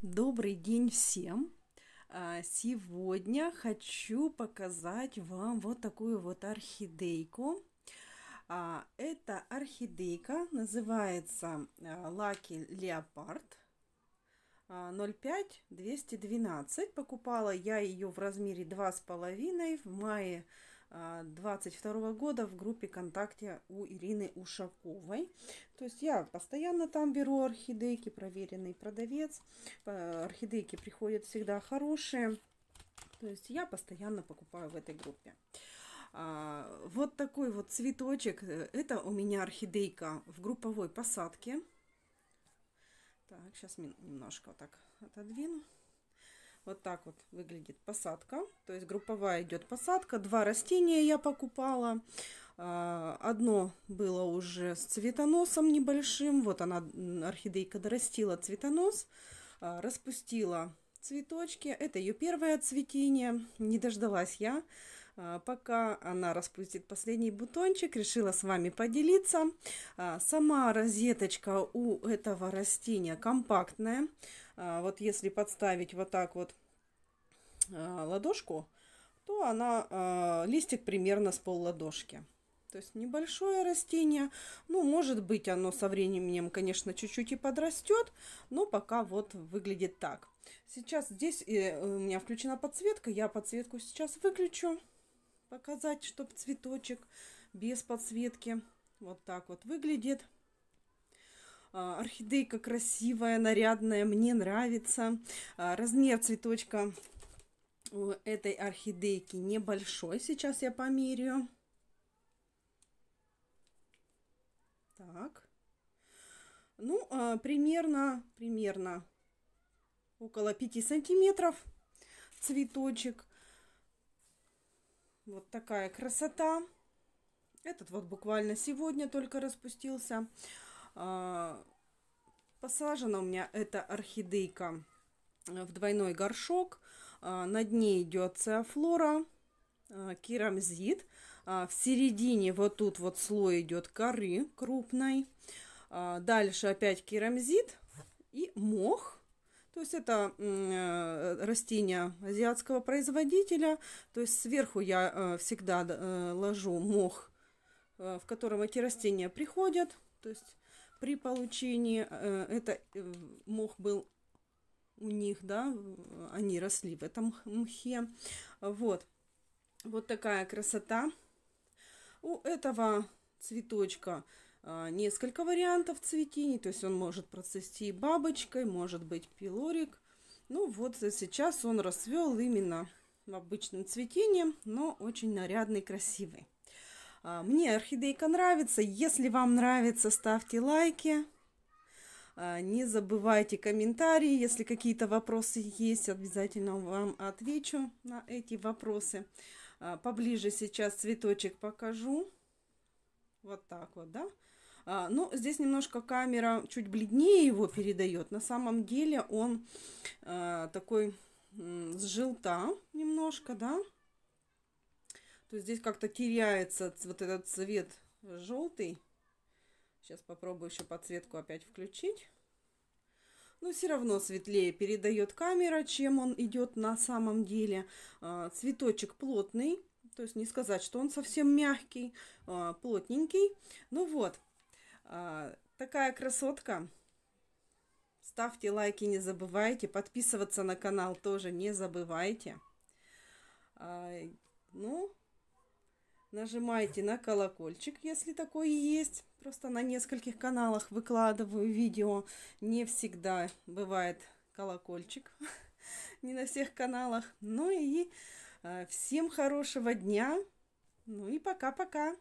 Добрый день всем! А, сегодня хочу показать вам вот такую вот орхидейку. А, эта орхидейка называется Лаки Леопард 05212. Покупала я ее в размере 2,5 в мае 22 а, года в группе ВКонтакте у Ирины Ушаковой. То есть я постоянно там беру орхидейки, проверенный продавец. Э, орхидейки приходят всегда хорошие. То есть я постоянно покупаю в этой группе. А, вот такой вот цветочек. Э, это у меня орхидейка в групповой посадке. Так, сейчас немножко вот так отодвину. Вот так вот выглядит посадка. То есть групповая идет посадка. Два растения я покупала. А, одно было уже с цветоносом небольшим. Вот она, орхидейка, дорастила цветонос. А, распустила цветочки. Это ее первое цветение. Не дождалась я а, пока она распустит последний бутончик, решила с вами поделиться. А, сама розеточка у этого растения компактная. А, вот если подставить вот так вот ладошку, то она листик примерно с пол ладошки. То есть небольшое растение. Ну, может быть, оно со временем, конечно, чуть-чуть и подрастет, но пока вот выглядит так. Сейчас здесь э, у меня включена подсветка, я подсветку сейчас выключу показать, чтобы цветочек без подсветки. Вот так вот выглядит. А, орхидейка красивая, нарядная, мне нравится. А, размер цветочка у этой орхидейки небольшой. Сейчас я померяю. Так. Ну, а, примерно, примерно около 5 сантиметров цветочек. Вот такая красота. Этот вот буквально сегодня только распустился. А, посажена у меня эта орхидейка э, в двойной горшок. А, над ней идет циафлора, а, керамзит. В середине вот тут вот слой идет коры крупной. Дальше опять керамзит и мох. То есть это э, растение азиатского производителя. То есть сверху я э, всегда э, ложу мох, в котором эти растения приходят. То есть при получении это мох был у них, да, они росли в этом мхе. Вот. Вот такая красота. У этого цветочка а, несколько вариантов цветений, то есть он может процвести бабочкой, может быть пилорик. Ну вот сейчас он расцвел именно в обычном цветении, но очень нарядный, красивый. А, мне орхидейка нравится. Если вам нравится, ставьте лайки. А, не забывайте комментарии. Если какие-то вопросы есть, обязательно вам отвечу на эти вопросы. Поближе сейчас цветочек покажу. Вот так вот, да? А, ну, здесь немножко камера чуть бледнее его передает. На самом деле он а, такой с желта немножко, да. То есть здесь как-то теряется вот этот цвет желтый. Сейчас попробую еще подсветку опять включить. Но все равно светлее передает камера, чем он идет на самом деле. А, цветочек плотный, то есть не сказать, что он совсем мягкий, плотненький. Ну вот, а, такая красотка. Ставьте лайки, не забывайте. Подписываться на канал тоже не забывайте. А, ну, нажимайте на колокольчик, если такой есть. Просто на нескольких каналах выкладываю видео. Не всегда бывает колокольчик. Не на всех каналах. Ну и а, всем хорошего дня. Ну и пока-пока.